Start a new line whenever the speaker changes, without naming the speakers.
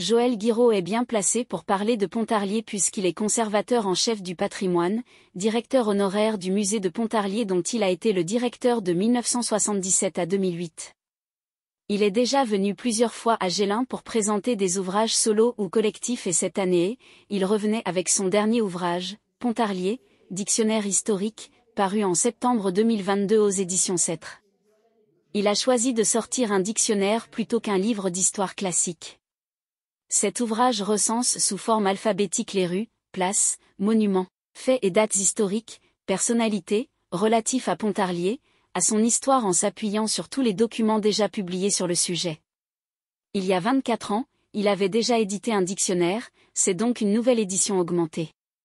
Joël Guiraud est bien placé pour parler de Pontarlier puisqu'il est conservateur en chef du patrimoine, directeur honoraire du musée de Pontarlier dont il a été le directeur de 1977 à 2008. Il est déjà venu plusieurs fois à Gélin pour présenter des ouvrages solo ou collectifs et cette année, il revenait avec son dernier ouvrage, Pontarlier, Dictionnaire historique, paru en septembre 2022 aux éditions Cêtre. Il a choisi de sortir un dictionnaire plutôt qu'un livre d'histoire classique. Cet ouvrage recense sous forme alphabétique les rues, places, monuments, faits et dates historiques, personnalités, relatifs à Pontarlier, à son histoire en s'appuyant sur tous les documents déjà publiés sur le sujet. Il y a 24 ans, il avait déjà édité un dictionnaire, c'est donc une nouvelle édition augmentée.